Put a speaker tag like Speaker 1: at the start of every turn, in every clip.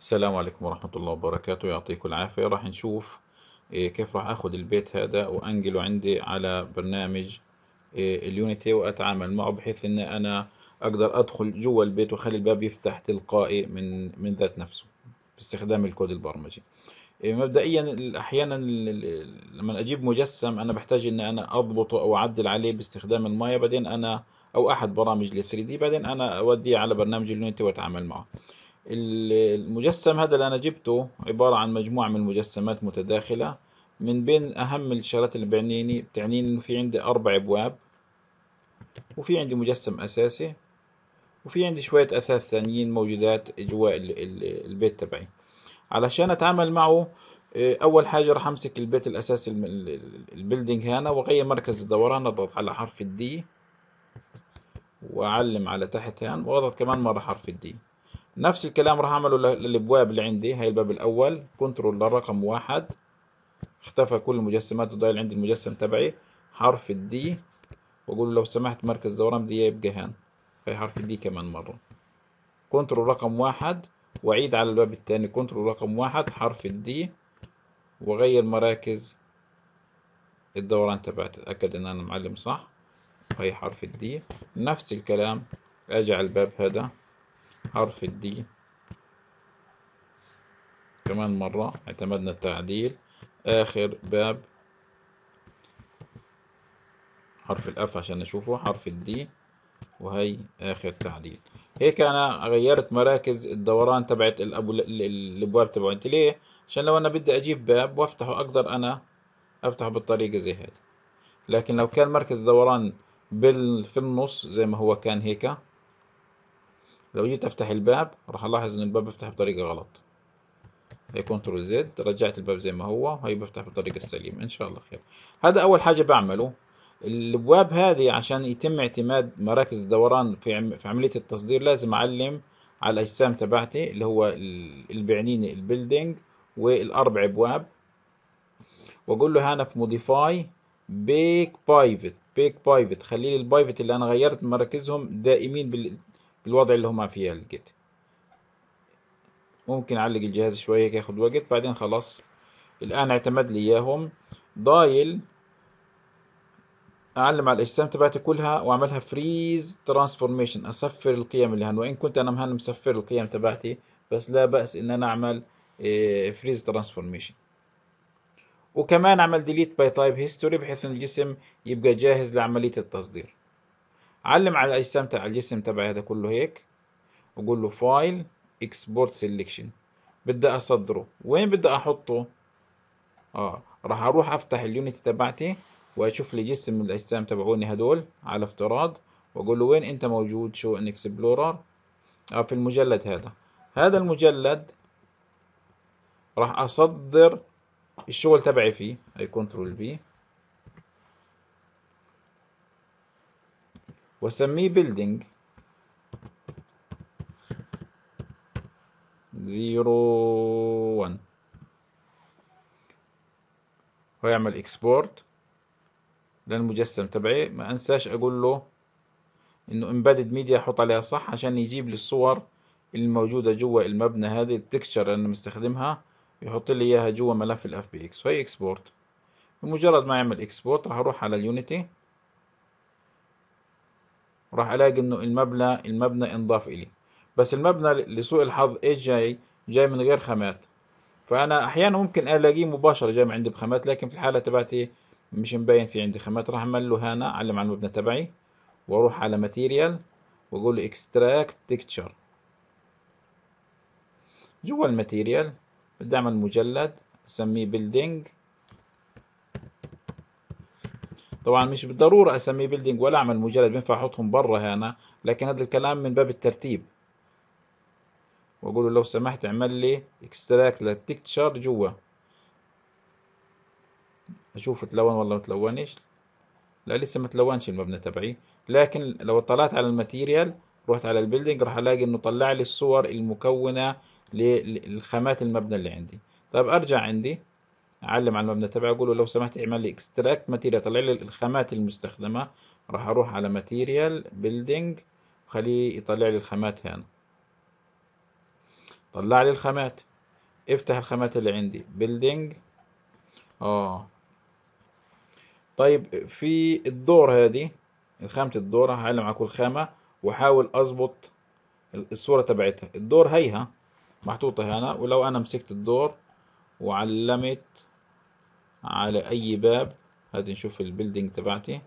Speaker 1: السلام عليكم ورحمة الله وبركاته يعطيكم العافية راح نشوف إيه، كيف راح اخد البيت هذا وانقله عندي على برنامج إيه، اليونيتي واتعامل معه بحيث ان انا اقدر ادخل جوا البيت واخلي الباب يفتح تلقائي من من ذات نفسه باستخدام الكود البرمجي إيه، مبدئيا احيانا لما اجيب مجسم انا بحتاج ان انا اضبطه او اعدل عليه باستخدام المايه بعدين انا او احد برامج ال 3 دي بعدين انا اوديه على برنامج اليونيتي واتعامل معه المجسم هذا اللي أنا جبته عبارة عن مجموعة من المجسمات متداخلة من بين أهم الشغلات اللي بعنيني بتعنيني إنه في عندي أربع أبواب وفي عندي مجسم أساسي وفي عندي شوية أثاث ثانيين موجودات جوا البيت تبعي علشان أتعامل معه إيه، أول حاجة راح أمسك البيت الأساسي البيلدينج هنا وأغير مركز الدوران أضغط على حرف الدي وأعلم على تحت هان وأضغط كمان مرة حرف الدي نفس الكلام راح اعمله للابواب اللي عندي هاي الباب الاول كنترول للرقم واحد اختفى كل المجسمات وضايل عندي المجسم تبعي حرف الدي واقول له لو سمحت مركز دوران بدي يبقى هان هاي حرف الدي كمان مرة كنترول رقم واحد واعيد على الباب الثاني كنترول رقم واحد حرف الدي واغير مراكز الدوران تبعتي اتاكد ان انا معلم صح هاي حرف الدي نفس الكلام اجي على الباب هذا حرف الدي كمان مرة اعتمدنا التعديل آخر باب حرف الأف عشان نشوفه حرف الدي وهي آخر تعديل هيك أنا غيرت مراكز الدوران تبعت الأبواب تبعت ليه؟ عشان لو أنا بدي أجيب باب وأفتحه أقدر أنا أفتحه بالطريقة زي هذه لكن لو كان مركز دوران بال في النص زي ما هو كان هيك لو جيت افتح الباب راح الاحظ ان الباب بفتح بطريقة غلط هي كنترول زد رجعت الباب زي ما هو هي بفتح بالطريقة السليمة ان شاء الله خير هذا اول حاجة بعمله الابواب هذه عشان يتم اعتماد مراكز الدوران في عم... في عملية التصدير لازم اعلم على الاجسام تبعتي اللي هو بيعنيني البيلدينج والاربع ابواب واقول له هنا في موديفاي بيك بايفت بيك بايفت خلي لي البايفت اللي انا غيرت مراكزهم دائمين بال... بالوضع اللي هما فيه الجيت ممكن اعلق الجهاز شوية ياخد وقت بعدين خلاص الان اعتمد لي اياهم ضايل اعلم على الاجسام تبعتي كلها واعملها فريز ترانسفورميشن اصفر القيم اللي هن وان كنت انا مهن مصفر القيم تبعتي بس لا باس ان انا اعمل فريز آه، ترانسفورميشن وكمان اعمل ديليت باي تايب هيستوري بحيث ان الجسم يبقى جاهز لعمليه التصدير علم على الاجسام تبع الجسم تبعي هذا كله هيك وقول له فايل اكسبورت سيلكشن بدي اصدره وين بدي احطه اه راح اروح افتح اليونت تبعتي واشوف لي جسم من الاجسام تبعوني هدول على افتراض واقول له وين انت موجود شو ان اكسبلورر اه في المجلد هذا هذا المجلد راح اصدر الشغل تبعي فيه اي كنترول بي واسميه building زيرو وان ويعمل اكسبورت للمجسم تبعي ما انساش اقول له انه امبيدد ميديا احط عليها صح عشان يجيب لي الصور الموجوده جوا المبنى هذه التكشر اللي انا مستخدمها يحط لي اياها جوا ملف الاف fbx وهي اكسبورت بمجرد ما يعمل اكسبورت راح اروح على اليونيتي راح الاقي انه المبنى المبنى انضاف الي بس المبنى لسوء الحظ ايش جاي جاي من غير خامات فانا احيانا ممكن الاقيه مباشره جاي من عندي بخامات لكن في الحاله تبعتي مش مبين في عندي خامات راح اعمل له هنا اعلم على المبنى تبعي واروح على ماتيريال واقول له اكستراكت تكتشر جوا الماتيريال بدي اعمل مجلد اسميه بيلدينج طبعا مش بالضرورة أسميه بيلدينج ولا أعمل مجلد بينفع أحطهم برا هنا لكن هذا الكلام من باب الترتيب وأقول له لو سمحت اعمل لي اكستراكت للتكتشر جوا أشوف تلون ولا متلونش لا لسه متلونش المبنى تبعي لكن لو طلعت على الماتيريال رحت على البيلدينج راح ألاقي إنه طلع لي الصور المكونة للخامات المبنى اللي عندي طيب أرجع عندي اعلم على المبنى تبعي اقول له لو سمحت اعمل لي اكستراكت ماتيريال طلع لي الخامات المستخدمه راح اروح على ماتيريال بيلدينج وخليه يطلع لي الخامات هنا طلع لي الخامات افتح الخامات اللي عندي بيلدينج اه طيب في الدور هذه خامة الدور هعلم على كل خامة واحاول اظبط الصورة تبعتها الدور هيها محطوطة هنا ولو انا مسكت الدور وعلمت على أي باب هذه نشوف البيلدينج تبعتي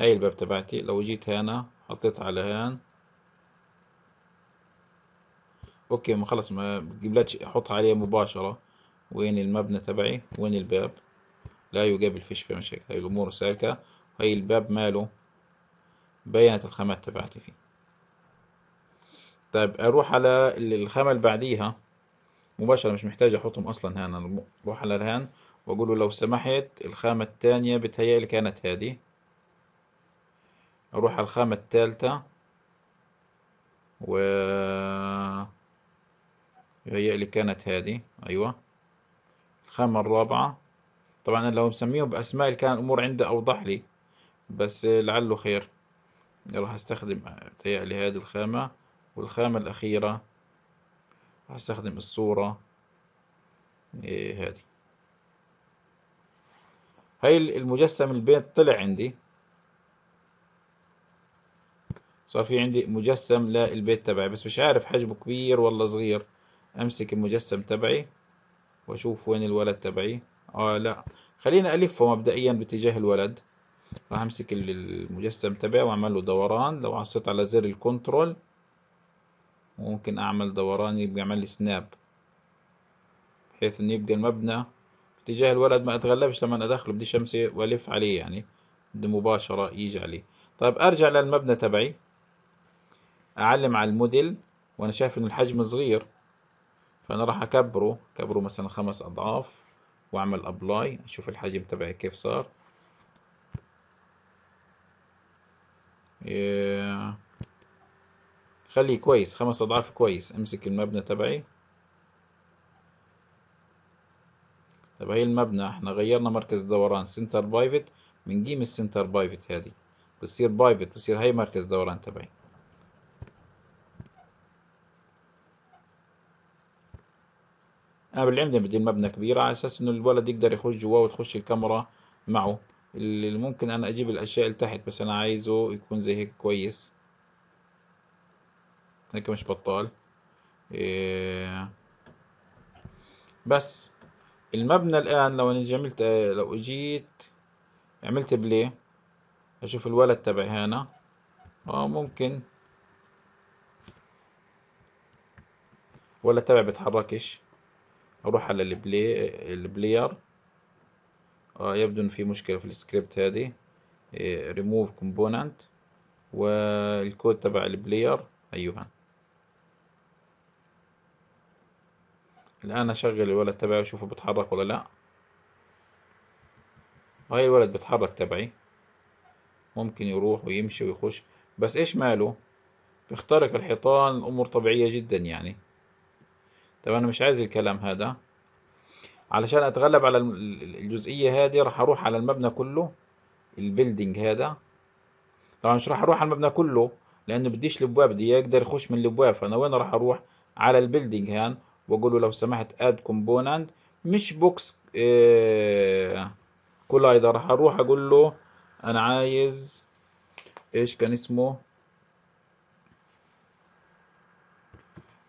Speaker 1: هاي الباب تبعتي لو جيت هنا حطيت على هان اوكي ما خلص ما بجيبلكش احط عليه مباشرة وين المبنى تبعي وين الباب لا يقابل فيش في مشاكل هاي الامور سالكة هاي الباب ماله بيانات الخامات تبعتي فيه طيب اروح على الخامة اللي بعديها مباشرة مش محتاج أحطهم أصلا هنا بروح على الهان وأقول له لو سمحت الخامة الثانية بتهيألي كانت هذه أروح على الخامة الثالثة و يهيألي كانت هذه أيوة الخامة الرابعة طبعا أنا لو مسميهم بأسماء كان الأمور عنده أوضح لي بس لعله خير راح أستخدم تهيألي هذه الخامة والخامة الأخيرة هستخدم الصورة إيه هذه هاي المجسم البيت طلع عندي صار في عندي مجسم للبيت تبعي بس مش عارف حجمه كبير ولا صغير امسك المجسم تبعي واشوف وين الولد تبعي اه لا خلينا الفه مبدئيا باتجاه الولد راح امسك المجسم تبعي واعمل له دوران لو عصيت على زر الكنترول وممكن أعمل دوران بيعمل لي سناب بحيث إن يبقى المبنى اتجاه الولد ما أتغلبش لما أدخله بدي شمسي وألف عليه يعني بدي مباشرة يجي عليه طيب أرجع للمبنى تبعي أعلم على الموديل وأنا شايف إن الحجم صغير فأنا راح أكبره أكبره مثلا خمس أضعاف وأعمل أبلاي أشوف الحجم تبعي كيف صار yeah. خليه كويس خمس أضعاف كويس امسك المبنى تبعي طب هي المبنى احنا غيرنا مركز دوران سنتر بايفت بنجيم السنتر بايفت هذه بتصير بايفت بتصير هي مركز دوران تبعي انا بالعمدة بدي المبنى كبيرة على اساس انه الولد يقدر يخش جواه وتخش الكاميرا معه اللي ممكن انا اجيب الاشياء اللي تحت بس انا عايزه يكون زي هيك كويس هيك مش بطال إيه بس المبنى الآن لو أنا عملت لو اجيت عملت بلاي أشوف الولد تبعي هنا اه ممكن ولا تبع بتحركش أروح على البلاي البلاير آه يبدو إن في مشكلة في السكريبت هذه ريموف إيه، كومبوننت والكود تبع البلاير هنا. الآن أشغل الولد تبعي وأشوفه بيتحرك ولا لأ هاي الولد بيتحرك تبعي ممكن يروح ويمشي ويخش بس إيش ماله بيخترق الحيطان الأمور طبيعية جدا يعني طب أنا مش عايز الكلام هذا علشان أتغلب على الجزئية هذه راح أروح على المبنى كله البيلدينج هذا طبعا مش راح أروح على المبنى كله لأنه بديش الأبواب دي يقدر يخش من الأبواب فأنا وين راح أروح على البيلدينج هان واقول له لو سمحت اد كومبوننت مش بوكس إيه كولايدر هروح اقول له انا عايز ايش كان اسمه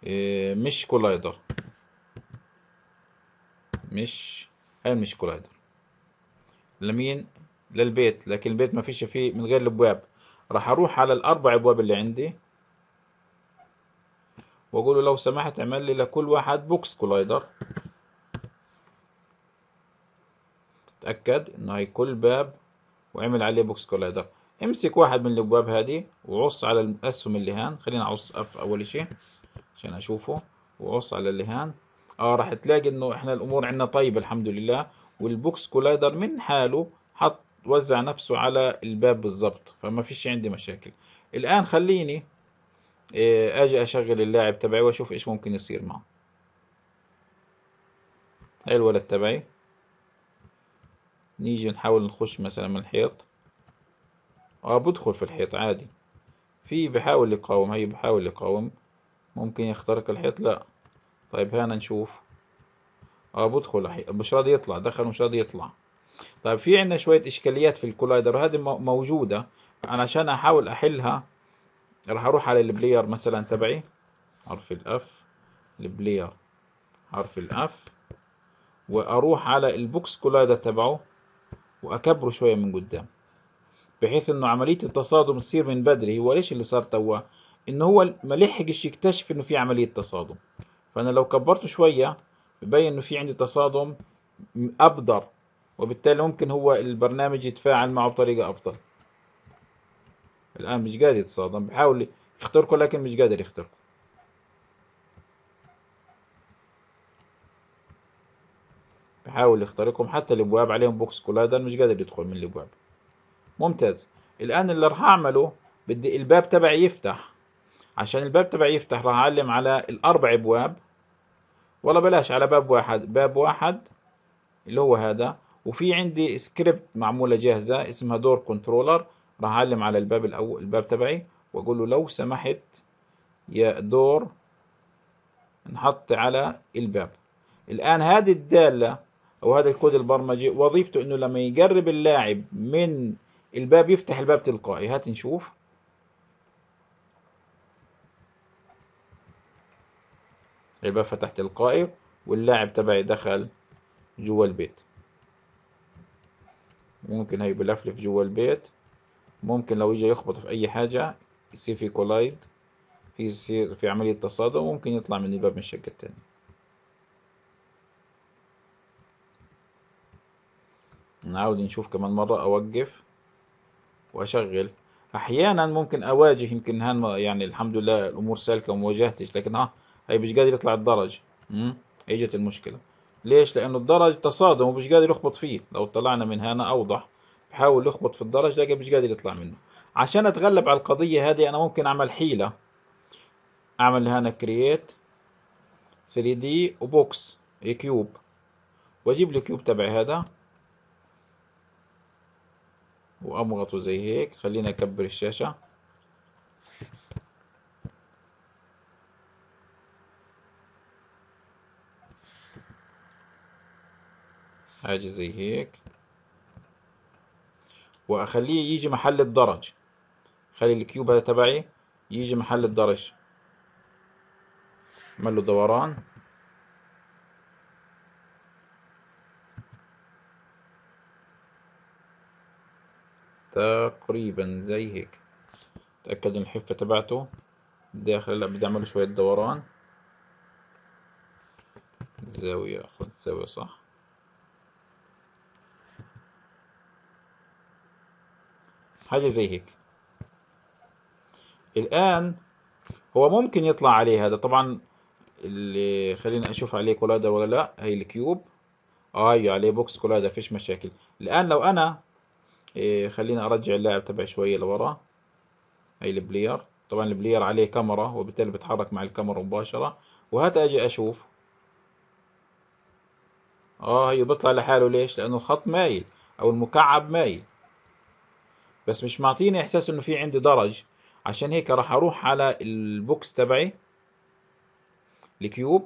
Speaker 1: إيه، مش كولايدر مش هاي مش كولايدر لمين للبيت لكن البيت ما فيش فيه من غير الابواب راح اروح على الاربع ابواب اللي عندي واقول له لو سمحت اعمل لي لكل واحد بوكس كولايدر اتاكد ان هي كل باب واعمل عليه بوكس كولايدر امسك واحد من الابواب هذه وعص على الاسهم اللي هان خلينا اعص اف اول شيء عشان اشوفه وعص على اللي هان اه راح تلاقي انه احنا الامور عندنا طيبه الحمد لله والبوكس كولايدر من حاله حط وزع نفسه على الباب بالظبط فما فيش عندي مشاكل الان خليني إيه، اجي اشغل اللاعب تبعي واشوف ايش ممكن يصير معه هاي الولد تبعي نيجي نحاول نخش مثلا من الحيط اه بدخل في الحيط عادي في بحاول يقاوم هي بحاول يقاوم ممكن يخترق الحيط لا طيب هنا نشوف اه بدخل مش راضي يطلع دخل مش راضي يطلع طيب في عندنا شوية اشكاليات في الكولايدر وهذه موجودة علشان احاول احلها راح اروح على البلاير مثلا تبعي حرف الاف البلاير حرف الاف واروح على البوكس كولايدر تبعه واكبره شويه من قدام بحيث انه عمليه التصادم تصير من بدري هو ليش اللي صار توا انه هو ما لحقش يكتشف انه في عمليه تصادم فانا لو كبرته شويه ببين انه في عندي تصادم ابدر وبالتالي ممكن هو البرنامج يتفاعل معه بطريقه افضل الآن مش قادر يتصادم بحاول يخترقه لكن مش قادر يخترقه بحاول يخترقهم حتى الابواب عليهم بوكس كولادر مش قادر يدخل من الابواب ممتاز الان اللي راح اعمله بدي الباب تبعي يفتح عشان الباب تبعي يفتح راح اعلم على الاربع ابواب ولا بلاش على باب واحد باب واحد اللي هو هذا وفي عندي سكريبت معموله جاهزه اسمها دور كنترولر راح اعلم على الباب الاول الباب تبعي واقول له لو سمحت يا دور نحط على الباب الان هذه الداله او هذا الكود البرمجي وظيفته انه لما يقرب اللاعب من الباب يفتح الباب تلقائي هات نشوف الباب فتح تلقائي واللاعب تبعي دخل جوا البيت ممكن هي بلفلف جوا البيت ممكن لو يجي يخبط في أي حاجة يصير في كولايد في يصير في عملية تصادم وممكن يطلع من الباب من الشقة التانية نعاود نشوف كمان مرة أوقف وأشغل أحيانا ممكن أواجه يمكن هان يعني الحمد لله الأمور سالكة وما واجهتش لكن آه، ها هي مش قادر يطلع الدرج امم اجت المشكلة ليش لأنه الدرج تصادم ومش قادر يخبط فيه لو طلعنا من هنا أوضح بحاول يخبط في الدرج لكن مش قادر يطلع منه عشان اتغلب على القضية هذه انا ممكن اعمل حيلة اعمل هنا كرييت 3 دي وبوكس كيوب واجيب الكيوب تبعي هذا وأضغطه زي هيك خلينا أكبر الشاشة حاجة زي هيك واخليه يجي محل الدرج خلي الكيوب هذا تبعي يجي محل الدرج اعمل له دوران تقريبا زي هيك تأكد ان الحفة تبعته داخل لا بدي اعمل شوية دوران زاوية خذ زاوية صح حاجة زي هيك الآن هو ممكن يطلع عليه هذا طبعا اللي خلينا أشوف عليه كولادا ولا لا هي الكيوب آه عليه بوكس كولادا فيش مشاكل الآن لو أنا إيه خلينا أرجع اللاعب تبعي شوية لورا هي البلير طبعا البلير عليه كاميرا وبالتالي بتحرك مع الكاميرا مباشرة وهات أجي أشوف اه هي بيطلع لحاله ليش لأنه الخط مايل أو المكعب مايل بس مش معطيني احساس انه في عندي درج عشان هيك راح اروح على البوكس تبعي الكيوب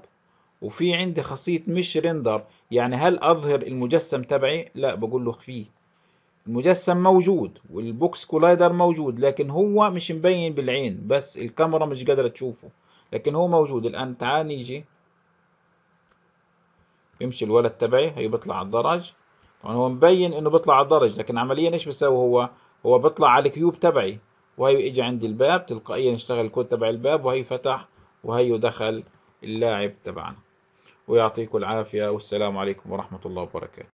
Speaker 1: وفي عندي خاصية مش ريندر يعني هل اظهر المجسم تبعي لا بقول له خفيه المجسم موجود والبوكس كولايدر موجود لكن هو مش مبين بالعين بس الكاميرا مش قادرة تشوفه لكن هو موجود الان تعال نيجي يمشي الولد تبعي هي بيطلع على الدرج طبعا هو مبين انه بيطلع على الدرج لكن عمليا ايش بيسوي هو هو بيطلع على الكيوب تبعي وهي اجي عند الباب تلقائيا اشتغل الكود تبع الباب وهي فتح وهي دخل اللاعب تبعنا ويعطيكم العافية والسلام عليكم ورحمة الله وبركاته